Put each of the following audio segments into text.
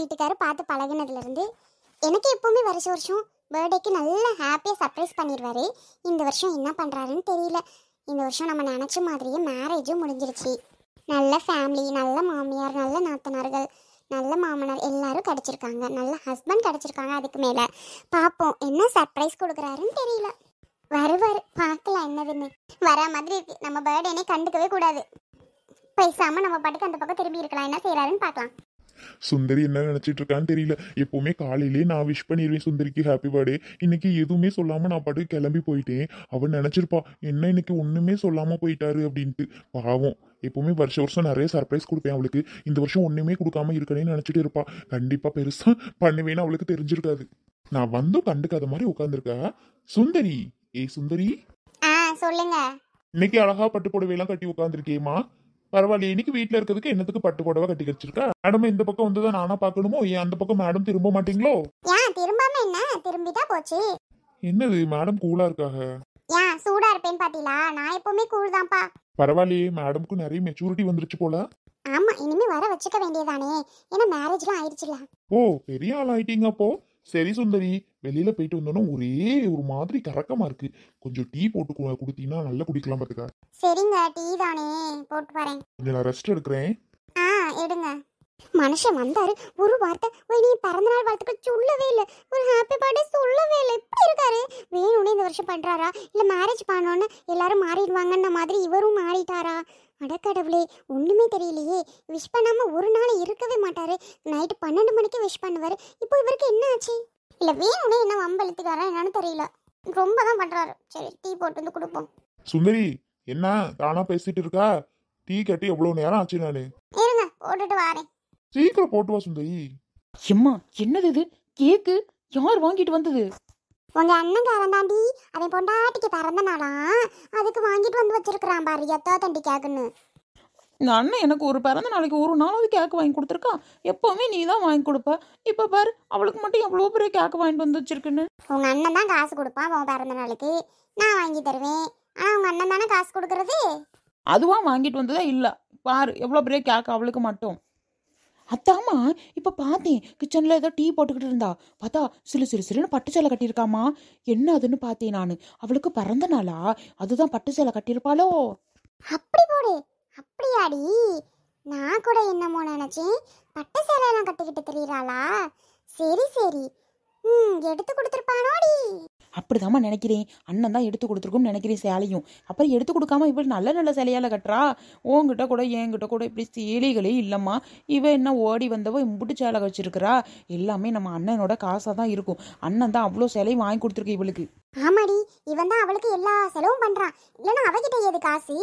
வீட்டுக்காரர் பார்த்து பழகினதுலேருந்து எனக்கு எப்போவுமே வருஷ வருஷம் பர்த்டேக்கு நல்ல ஹாப்பியாக சர்ப்ரைஸ் பண்ணிடுவார் இந்த வருஷம் என்ன பண்ணுறாருன்னு தெரியல இந்த வருஷம் நம்ம நினச்ச மாதிரியே மேரேஜும் முடிஞ்சிருச்சு நல்ல ஃபேமிலி நல்ல மாமியார் நல்ல நாத்தனார்கள் நல்ல மாமனார் எல்லாரும் கிடச்சிருக்காங்க நல்ல ஹஸ்பண்ட் கிடச்சிருக்காங்க அதுக்கு மேலே பார்ப்போம் என்ன சர்ப்ரைஸ் கொடுக்குறாருன்னு தெரியல வருவார் பார்க்கலாம் என்னதுன்னு வரா மாதிரி இருக்கு நம்ம பர்த்டேனே கண்டுக்கவே கூடாது பேசாமல் நம்ம பாட்டுக்கு அந்த பக்கம் திரும்பி இருக்கலாம் என்ன செய்கிறாருன்னு பார்க்கலாம் சுந்தரி என்ன நினைச்சிட்டு இருக்கான்னு தெரியல எப்பவுமே காலையிலே நான் விஷ் பண்ணிடுவேன் சுந்தரிக்கு ஹாப்பி பர்த்டே இன்னைக்கு எதுவுமே சொல்லாம நான் பாட்டுக்கு கிளம்பி போயிட்டேன் அவன் நினைச்சிருப்பா என்ன இன்னைக்கு ஒண்ணுமே சொல்லாம போயிட்டாரு அப்படின்ட்டு பாவம் எப்பவுமே வருஷ வருஷம் நிறைய சர்ப்ரைஸ் கொடுப்பேன் அவளுக்கு இந்த வருஷம் ஒன்றுமே கொடுக்காம இருக்கணும்னு நினச்சிட்டு இருப்பா கண்டிப்பாக பெருசாக பண்ணுவேன்னு அவளுக்கு தெரிஞ்சிருக்காது நான் வந்தும் கண்டுக்காத மாதிரி உட்காந்துருக்கா சுந்தரி ஏ சுந்தரி சொல்லுங்க இன்னைக்கு அழகா பட்டு எல்லாம் கட்டி உட்காந்துருக்கேமா பரவாயில்ல இன்னைக்கு வீட்டில் இருக்கிறதுக்கு என்னத்துக்கு பட்டு புடவை கட்டி வச்சிருக்கா மேடம் இந்த பக்கம் வந்துதான் நானா பாக்கணுமோ ஏன் அந்த பக்கம் மேடம் திரும்ப மாட்டீங்களோ ஏன் திரும்பாம என்ன திரும்பிட்டா போச்சு என்னது மேடம் கூலா இருக்காக ஏன் சூடா இருப்பேன்னு பாத்தீங்களா நான் எப்பவுமே கூல் தான்ப்பா பரவாயில்லையே மேடம்க்கு நிறைய மெச்சூரிட்டி வந்துருச்சு போல ஆமா இனிமே வர வச்சுக்க வேண்டியதானே ஏன்னா மேரேஜ்லாம் ஆயிடுச்சுல ஓ பெரிய ஆள் ஆயிட்டீங்க அப்போ சரி சுந்தரி வெளியில போயிட்டு வந்தோன்னா ஒரே ஒரு மாதிரி கறக்கமா இருக்கு கொஞ்சம் டீ போட்டு குடுத்தீங்கன்னா நல்லா குடிக்கலாம் பாத்துக்க சரிங்க டீ தானே போட்டு வரேன் கொஞ்சம் நான் ரெஸ்ட் எடுக்கிறேன் ஆ எடுங்க மனுஷன் வந்தாரு ஒரு வார்த்தை ஒய் நீ பிறந்த நாள் வாழ்த்துக்கள் சொல்லவே இல்லை ஒரு ஹாப்பி பர்த்டே சொல்லவே இல்லை இப்படி இருக்காரு வேணும்னு இந்த வருஷம் பண்ணுறாரா இல்லை மேரேஜ் பண்ணோன்னு எல்லாரும் மாறிடுவாங்கன்ன மாதிரி இவரும் மாறிட்டாரா அடக்கடவுளே ஒன்றுமே தெரியலையே விஷ் பண்ணாமல் ஒரு நாள் இருக்கவே மாட்டார் நைட்டு பன்னெண்டு மணிக்கு விஷ் பண்ணுவார் இப்போ இவருக்கு என்ன ஆச்சு இல்லை வேணும்னே என்ன வம்பழுத்துக்காரா என்னன்னு தெரியல ரொம்ப தான் பண்ணுறாரு சரி டீ போட்டு வந்து கொடுப்போம் சுந்தரி என்ன தானா பேசிட்டு இருக்கா டீ கட்டி எவ்வளோ நேரம் ஆச்சு நான் இருங்க போட்டுட்டு வாரேன் சீக்கிரம் போட்டு வா சுந்தரி எம்மா என்னது இது கேக்கு யார் வாங்கிட்டு வந்தது உங்க அண்ணன் தாண்டி அவன் பொண்டாட்டிக்கு பிறந்த நாளா அதுக்கு வாங்கிட்டு வந்து வச்சிருக்கிறான் பாரு எத்தோ தண்டி கேக்குன்னு இந்த அண்ணன் எனக்கு ஒரு பிறந்த நாளைக்கு ஒரு நாளாவது கேக்கு வாங்கி கொடுத்துருக்கா எப்பவுமே நீ தான் வாங்கி கொடுப்ப இப்போ பாரு அவளுக்கு மட்டும் எவ்வளோ பெரிய கேக்கு வாங்கிட்டு வந்து வச்சிருக்குன்னு உங்க அண்ணன் தான் காசு கொடுப்பான் உன் பிறந்த நாளைக்கு நான் வாங்கி தருவேன் ஆனால் உங்க அண்ணன் தானே காசு கொடுக்கறது அதுவா வாங்கிட்டு வந்ததா இல்லை பாரு எவ்வளோ பெரிய கேக்கு அவளுக்கு மட்டும் அத்தாமா இப்போ பார்த்தேன் கிச்சனில் ஏதோ டீ போட்டுக்கிட்டு இருந்தா பார்த்தா சிறு சிறு சிறுன்னு பட்டு சேலை கட்டியிருக்காமா என்ன அதுன்னு பார்த்தேன் நான் அவளுக்கு பிறந்த நாளா அதுதான் பட்டு சேலை கட்டியிருப்பாளோ அப்படி போடு அப்படியாடி நான் கூட என்னமோ நினைச்சேன் பட்டு சேலையெல்லாம் கட்டிக்கிட்டு தெரியறாளா சரி சரி ம் எடுத்து கொடுத்துருப்பானோடி அப்படிதாம்மா நினைக்கிறேன் அண்ணன் தான் எடுத்து கொடுத்துருக்கும்னு நினைக்கிறேன் சேலையும் அப்புறம் எடுத்து கொடுக்காம இவள் நல்ல நல்ல சிலையால் கட்டுறா உங்ககிட்ட கூட என்கிட்ட கூட இப்படி சேலைகளே இல்லைம்மா இவ என்ன ஓடி வந்தவ இம்புட்டு சேலை வச்சிருக்கிறா எல்லாமே நம்ம அண்ணனோட காசாக தான் இருக்கும் அண்ணன் தான் அவ்வளோ சேலையும் வாங்கி கொடுத்துருக்கு இவளுக்கு ஆமாடி இவன் தான் அவளுக்கு எல்லா செலவும் பண்ணுறான் இல்லைன்னா அவகிட்ட எது காசு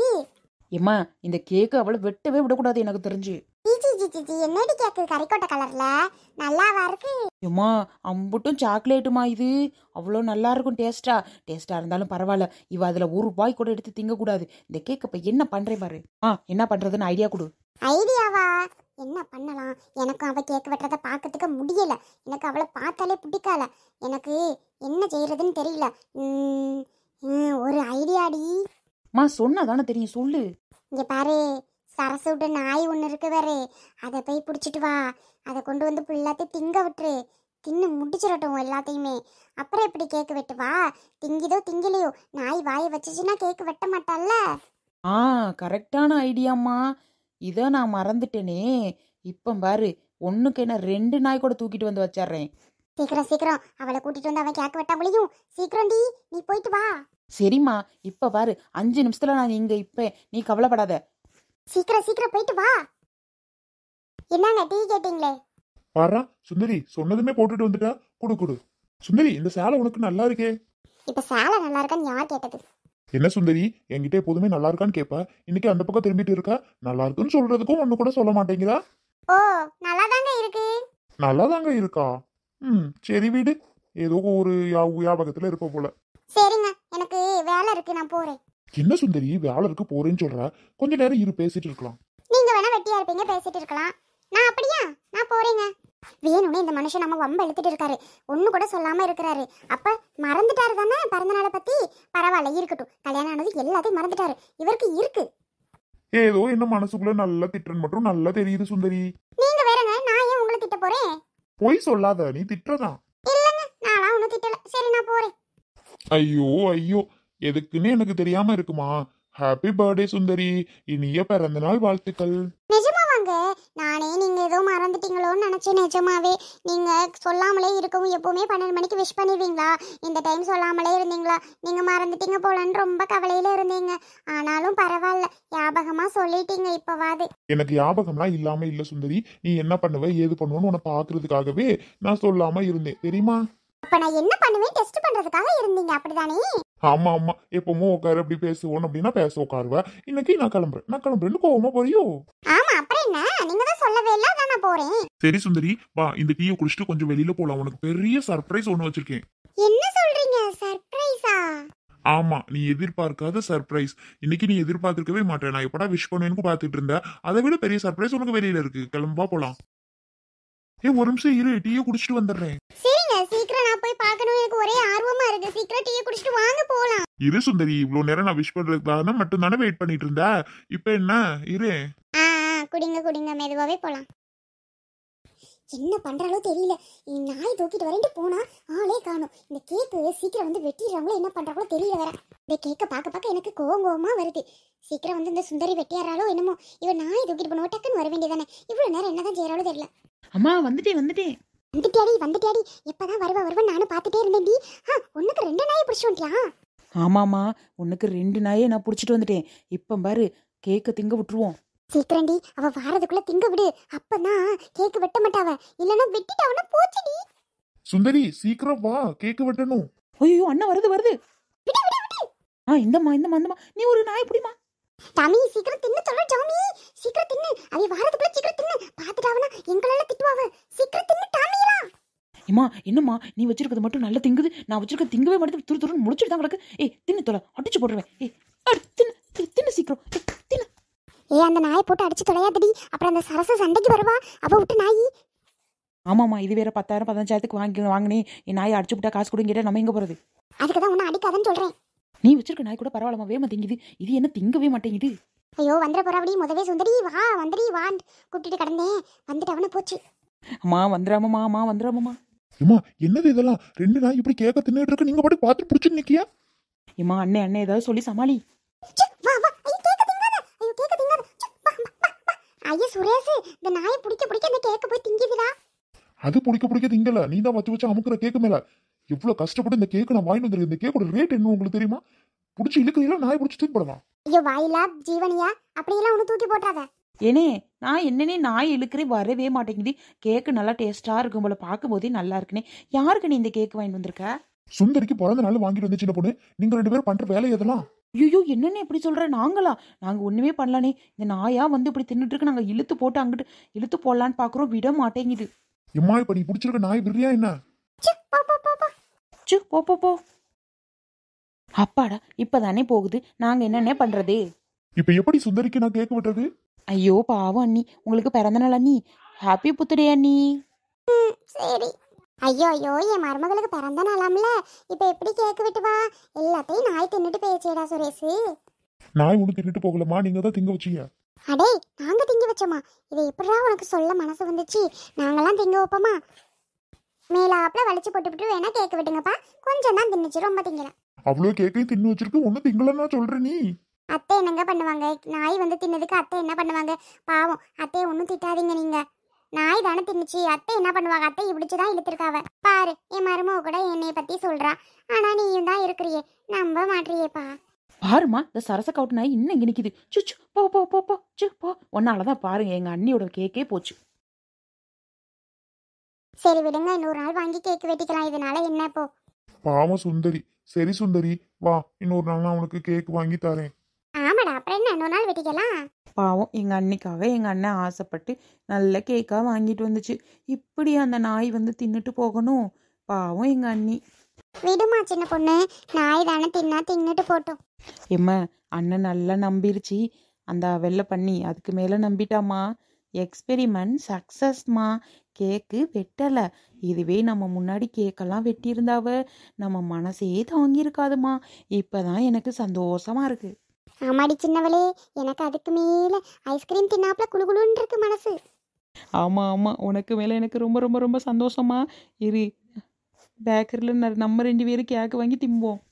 எம்மா இந்த கேக்கு அவளை வெட்டவே விடக்கூடாது எனக்கு தெரிஞ்சு சீச்சி கேக்கு நல்லாவா சாக்லேட்டுமா இது அவ்வளோ இருந்தாலும் பரவாயில்ல ஒரு ரூபாய் கூட எடுத்து இந்த என்ன பாரு ஆ என்ன ஐடியா கொடு ஐடியாவா என்ன பண்ணலாம் எனக்கும் அவள் கேக் வெட்டுறதை பார்க்கறதுக்கு முடியல எனக்கு அவளை பார்த்தாலே பிடிக்கால எனக்கு என்ன செய்யறதுன்னு தெரியல ஒரு ஐடியாடி சொன்னா தானே தெரியும் சொல்லு இங்கே பாரு சரசுட்டு நாய் ஒன்று இருக்கு வேறு அதை போய் பிடிச்சிட்டு வா அதை கொண்டு வந்து எல்லாத்தையும் திங்க விட்டுரு தின்னு முடிச்சிடட்டும் எல்லாத்தையுமே அப்புறம் எப்படி கேக்கு வெட்டு வா திங்கிதோ திங்கிலையோ நாய் வாயை வச்சுச்சுன்னா கேக்கு வெட்ட மாட்டால ஆ கரெக்டான ஐடியாம்மா இதை நான் மறந்துட்டேனே இப்போ பாரு ஒன்றுக்கு என்ன ரெண்டு நாய் கூட தூக்கிட்டு வந்து வச்சிட்றேன் சீக்கிரம் சீக்கிரம் அவளை கூட்டிட்டு வந்து அவன் கேக்கு வெட்டா முடியும் சீக்கிரம் டி நீ போயிட்டு வா சரிம்மா இப்போ பாரு அஞ்சு நிமிஷத்தில் நான் இங்கே இப்போ நீ கவலைப்படாத சீக்கிரம் சீக்கிரம் போயிட்டு வா என்னங்க டீ கேட்டீங்களே பாரா சுந்தரி சொன்னதுமே போட்டுட்டு வந்துட்டா குடு குடு சுந்தரி இந்த சேலை உனக்கு நல்லா இருக்கே இப்ப சேலை நல்லா இருக்கான்னு யார் கேட்டது என்ன சுந்தரி என்கிட்ட எப்போதுமே நல்லா இருக்கான்னு கேட்பா இன்னைக்கு அந்த பக்கம் திரும்பிட்டு இருக்கா நல்லா இருக்குன்னு சொல்றதுக்கும் ஒன்னு கூட சொல்ல மாட்டேங்கிறா ஓ நல்லா தாங்க இருக்கு நல்லா தாங்க இருக்கா ம் சரி வீடு ஏதோ ஒரு யா- இருக்க போல சரிங்க எனக்கு வேலை இருக்கு நான் போறேன் என்ன சுந்தரி வேலருக்கு போறேன்னு சொல்ற கொஞ்ச நேரம் இரு பேசிட்டு இருக்கலாம் நீங்க வேணா வெட்டியா இருப்பீங்க பேசிட்டு இருக்கலாம் நான் அப்படியா நான் போறேங்க வேணும்னு இந்த மனுஷன் நம்ம வம்பு எழுத்துட்டு இருக்காரு ஒண்ணு கூட சொல்லாம இருக்கிறாரு அப்ப மறந்துட்டாரு தானே பிறந்த நாளை பத்தி பரவாயில்ல இருக்கட்டும் கல்யாணம் ஆனது எல்லாத்தையும் மறந்துட்டாரு இவருக்கு இருக்கு ஏதோ என்ன மனசுக்குள்ள நல்ல திட்டன் மட்டும் நல்லா தெரியுது சுந்தரி நீங்க வேறங்க நான் ஏன் உங்களை திட்ட போறேன் பொய் சொல்லாத நீ திட்டுறதா இல்லங்க நான் ஒன்னும் திட்டல சரி நான் போறேன் ஐயோ ஐயோ எதுக்குன்னு எனக்கு தெரியாம இருக்குமா ஹாப்பி பர்த்டே சுந்தரி இனிய பிறந்த நாள் வாழ்த்துக்கள் நிஜமாவாங்க நானே நீங்க ஏதோ மறந்துட்டீங்களோன்னு நினைச்சேன் நிஜமாவே நீங்க சொல்லாமலே இருக்கவும் எப்பவுமே பன்னெண்டு மணிக்கு விஷ் பண்ணிடுவீங்களா இந்த டைம் சொல்லாமலே இருந்தீங்களா நீங்க மறந்துட்டீங்க போலன்னு ரொம்ப கவலையில இருந்தீங்க ஆனாலும் பரவாயில்ல ஞாபகமா சொல்லிட்டீங்க இப்பவாது எனக்கு ஞாபகம்லாம் இல்லாம இல்ல சுந்தரி நீ என்ன பண்ணுவ ஏது பண்ணுவன்னு உன்னை பாக்குறதுக்காகவே நான் சொல்லாம இருந்தேன் தெரியுமா அப்ப நான் என்ன பண்ணுவேன் டெஸ்ட் பண்றதுக்காக இருந்தீங்க அப்படிதானே ஆமா ஆமா எப்பவும் உட்காரு அப்படி பேசுவோம் அப்படின்னா பேச உட்காருவ இன்னைக்கு நான் கிளம்புறேன் நான் கிளம்புறேன்னு கோவமா போறியோ ஆமா அப்புறம் என்ன நீங்க தான் சொல்லவே இல்ல நான் போறேன் சரி சுந்தரி வா இந்த டீயை குடிச்சிட்டு கொஞ்சம் வெளியில போலாம் உனக்கு பெரிய சர்ப்ரைஸ் ஒண்ணு வச்சிருக்கேன் என்ன சொல்றீங்க சர்ப்ரைஸா ஆமா நீ எதிர்பார்க்காத சர்ப்ரைஸ் இன்னைக்கு நீ எதிர்பார்த்திருக்கவே மாட்டேன் நான் எப்படா விஷ் பண்ணுவேன்னு பாத்துட்டு இருந்தேன் அதை விட பெரிய சர்ப்ரைஸ் உனக்கு வெளியில இருக்கு கிளம்பா போலாம் ஏ ஒரு நிமிஷம் இரு டீயை குடிச்சிட்டு வந்துடுறேன் சரிங்க நான் போய் பார்க்கணும் எனக்கு ஒரே ஆர்வமா இருக்கு சீக்கிரம் டீயை குடிச்சிட்டு வாங்க போலாம் இரு சுந்தரி இவ்வளவு நேரம் நான் விஷ் பண்றதுக்காக மட்டும் தானே வெயிட் பண்ணிட்டு இருந்தா இப்போ என்ன இரு ஆ குடிங்க குடிங்க மெதுவாவே போலாம் என்ன பண்றாலோ தெரியல இந்த நாய் தூக்கிட்டு வரேன் போனா ஆளே காணும் இந்த கேக்கு சீக்கிரம் வந்து வெட்டிடுறாங்களோ என்ன பண்றாங்களோ தெரியல வேற இந்த கேக்கை பார்க்க பார்க்க எனக்கு கோவம் கோவமா வருது சீக்கிரம் வந்து இந்த சுந்தரி வெட்டியாராலோ என்னமோ இவன் நாய் தூக்கிட்டு போனோ டக்குன்னு வர வேண்டியதானே இவ்வளவு நேரம் என்னதான் செய்யறாலோ தெரியல அம்மா வந்துட்டேன் வந்துட்டேன் வந்துட்டாடி வந்துட்டியாடி எப்பதான் வருவ வருவ நானும் பார்த்துட்டே இருந்தேன் டி ஆ ஒன்றுக்கு ரெண்டு நாயை பிடிச்சி ஆமாமா ஆமாம்மா உனக்கு ரெண்டு நாயை நான் பிடிச்சிட்டு வந்துட்டேன் இப்ப பாரு கேக்கை திங்க விட்டுருவோம் சீக்கிரண்டி அவ வாரதுக்குள்ள திங்க விடு அப்பதான் கேக்கு வெட்ட மாட்டாவ இல்லனா வெட்டிட்டாவனா போச்சுடி சுந்தரி சீக்கிரம் வா கேக்கு வெட்டணும் ஐயோ அண்ணா வருது வருது விடு விடு விடு ஆ இந்தம்மா இந்தம்மா இந்தமா நீ ஒரு நாய் பிடிமா டாமி சீக்கிரம் தின்னு சொல்ல டாமி சீக்கிரம் தின்னு அவ வாரதுக்குள்ள சீக்கிரம் தின்னு பாத்துட்டாவனா எங்களால திட்டுவாவ சீக்கிரம் தின்னு இம்மா என்னம்மா நீ வச்சிருக்கிறது மட்டும் நல்லா திங்குது நான் வச்சிருக்க திங்கவே மட்டும் துரு துருன்னு முடிச்சுட்டு தான் கிடக்கு ஏ தின்னு தொலை அடிச்சு போடுறேன் ஏ தின்னு தின்னு சீக்கிரம் தின்னு ஏ அந்த நாயை போட்டு அடிச்சு தொலையாதடி அப்புறம் அந்த சரச சண்டைக்கு வருவா அவ விட்டு நாய் ஆமாம்மா இது வேற பத்தாயிரம் பதினஞ்சாயிரத்துக்கு வாங்கி வாங்கினே என் நாயை அடிச்சு விட்டா காசு கொடுங்க நம்ம எங்க போறது அதுக்குதான் தான் அடிக்காதன்னு சொல்றேன் நீ வச்சிருக்க நாய் கூட பரவாயில்லம்மா வேமா திங்குது இது என்ன திங்கவே மாட்டேங்குது ஐயோ வந்துட போறாபடி முதவே சுந்தரி வா வந்துடி வா கூட்டிட்டு கடந்தேன் வந்துட்டு அவனை போச்சு அம்மா வந்துடாமம்மா அம்மா வந்துடாமம்மா இம்மா என்னது இதெல்லாம் ரெண்டு நாய் இப்படி கேட்க தின்னுட்டு இருக்கு நீங்க பாட்டு பார்த்து பிடிச்சிட்டு நிக்கியா இம்மா அண்ணே அண்ணே ஏதாவது சொல்லி சமாளி ஐயா சுரேஷ் இந்த நாயை பிடிக்க பிடிக்க இந்த கேக்க போய் திங்கிடுடா அது பிடிக்க பிடிக்க திங்கல நீ தான் வச்சு வச்சு அமுக்குற கேக்கு மேல இவ்வளவு கஷ்டப்பட்டு இந்த கேக்கு நான் வாங்கி வந்திருக்கேன் இந்த கேக்கோட ரேட் என்ன உங்களுக்கு தெரியுமா பிடிச்சி இழுக்கிறீங்களா நாய் பிடிச்சி தூக்கி போடலாம் ஐயோ வாயிலா ஜீவனியா அப்படியெல்லாம் ஒன்று தூக்கி போட்டாத ஏனே நான் என்னன்னே நாய் இழுக்கிறேன் வரவே மாட்டேங்குது கேக்கு நல்லா டேஸ்ட்டாக இருக்கும் போல போதே நல்லா இருக்குனே யாருக்கு நீ இந்த கேக் வாங்கிட்டு வந்திருக்க சுந்தரிக்கு பிறந்த நாள் வாங்கிட்டு வந்து சின்ன பொண்ணு நீங்கள் ரெண்டு பேரும் பண்ற வேலை எதெல்லாம் ஐயோ என்னென்ன இப்படி சொல்கிற நாங்களா நாங்கள் ஒன்றுமே பண்ணலானே இந்த நாயா வந்து இப்படி தின்னுட்டு இருக்கு நாங்கள் இழுத்து போட்டு அங்கிட்டு இழுத்து போடலான்னு பார்க்குறோம் விட மாட்டேங்குது இம்மா இப்போ நீ பிடிச்சிருக்க நாய் பிரியா என்ன போ போ போ அப்பாடா இப்பதானே போகுது நாங்கள் என்னென்ன பண்றது இப்போ எப்படி சுந்தரிக்கு நான் கேட்க விட்டது ஐயோ பாவம் அண்ணி உங்களுக்கு பிறந்த நாள் அண்ணி ஹாப்பி புத்துடே அண்ணி சரி ஐயோ ஐயோ என் மருமகளுக்கு பிறந்த நாளாம்ல இப்போ எப்படி கேக்கு விட்டுவா எல்லாத்தையும் நாய் தின்னுட்டு பேசிடா சுரேஷ் நாய் ஒன்று தின்னுட்டு போகலமா நீங்க தான் திங்க வச்சீங்க அடே நாங்க திங்க வச்சோமா இதை எப்படிடா உனக்கு சொல்ல மனசு வந்துச்சு நாங்கெல்லாம் திங்க வைப்போமா மேலாப்புல வலிச்சு போட்டுவிட்டு வேணா கேக்கு விட்டுங்கப்பா கொஞ்சம் தான் தின்னுச்சு ரொம்ப திங்கல அவ்வளோ கேக்கையும் தின்னு வச்சிருக்கு ஒன்றும் திங்கலன்னா சொல்ற நீ அத்தை என்னங்க பண்ணுவாங்க நாய் வந்து தின்னதுக்கு அத்தை என்ன பண்ணுவாங்க பாவம் அத்தையை ஒன்றும் திட்டாதீங்க நீங்க நாய் தானே தின்னுச்சு அத்தை என்ன பண்ணுவாங்க அத்தை இப்படிச்சுதான் இழுத்திருக்காவ பாரு என் மருமக கூட என்னைய பத்தி சொல்றா ஆனா நீயும் தான் இருக்கிறியே நம்ப மாட்டியேப்பா பாருமா இந்த சரச கவுட்டு நாய் இன்னும் இங்கே நிற்கிது சுச்சு போ போ போ போ சு போ ஒன்னாலதான் பாருங்க எங்க அண்ணியோட கேக்கே போச்சு சரி விடுங்க இன்னொரு நாள் வாங்கி கேக் வெட்டிக்கலாம் இதனால என்ன போ பாவம் சுந்தரி சரி சுந்தரி வா இன்னொரு நாள் நான் உனக்கு கேக் வாங்கி தரேன் இன்னொரு நாள் வெட்டிக்கலாம் பாவம் எங்கள் அண்ணிக்காக எங்கள் அண்ணன் ஆசைப்பட்டு நல்ல கேக்காக வாங்கிட்டு வந்துச்சு இப்படி அந்த நாய் வந்து தின்னுட்டு போகணும் பாவம் எங்கள் அண்ணி விடுமா சின்ன பொண்ணு நாய் தானே தின்னா தின்னுட்டு போட்டோம் எம்மா அண்ணன் நல்லா நம்பிருச்சு அந்த வெள்ளை பண்ணி அதுக்கு மேலே நம்பிட்டாமா எக்ஸ்பெரிமெண்ட் சக்ஸஸ்மா கேக்கு வெட்டலை இதுவே நம்ம முன்னாடி கேக்கெல்லாம் வெட்டியிருந்தாவ நம்ம மனசே தாங்கியிருக்காதுமா இப்போ தான் எனக்கு சந்தோஷமாக இருக்குது ஆமாடி சின்னவளே எனக்கு அதுக்கு மேல ஐஸ்கிரீம் தின்னாப்புல குழுன்னு இருக்கு மனசு ஆமா ஆமா உனக்கு மேலே எனக்கு ரொம்ப ரொம்ப ரொம்ப சந்தோஷமா இரு பேக்கரியில் நம்ம ரெண்டு பேரும் கேக்கு வாங்கி திம்போம்